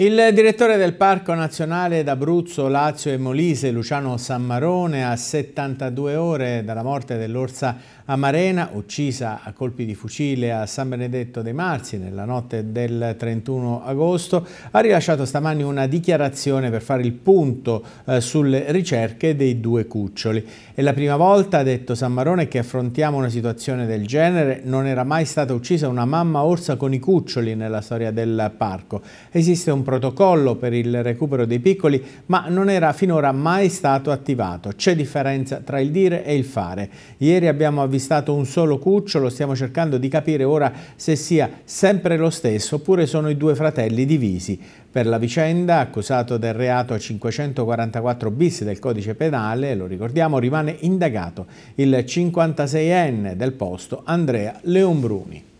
Il direttore del Parco Nazionale d'Abruzzo, Lazio e Molise, Luciano Sammarone, a 72 ore dalla morte dell'orsa Amarena, uccisa a colpi di fucile a San Benedetto dei Marzi nella notte del 31 agosto, ha rilasciato stamani una dichiarazione per fare il punto eh, sulle ricerche dei due cuccioli. È la prima volta, ha detto Sammarone, che affrontiamo una situazione del genere. Non era mai stata uccisa una mamma orsa con i cuccioli nella storia del parco. Esiste un protocollo per il recupero dei piccoli, ma non era finora mai stato attivato. C'è differenza tra il dire e il fare. Ieri abbiamo avvistato un solo cucciolo, stiamo cercando di capire ora se sia sempre lo stesso oppure sono i due fratelli divisi. Per la vicenda, accusato del reato 544 bis del codice penale, lo ricordiamo, rimane indagato il 56enne del posto Andrea Leonbruni.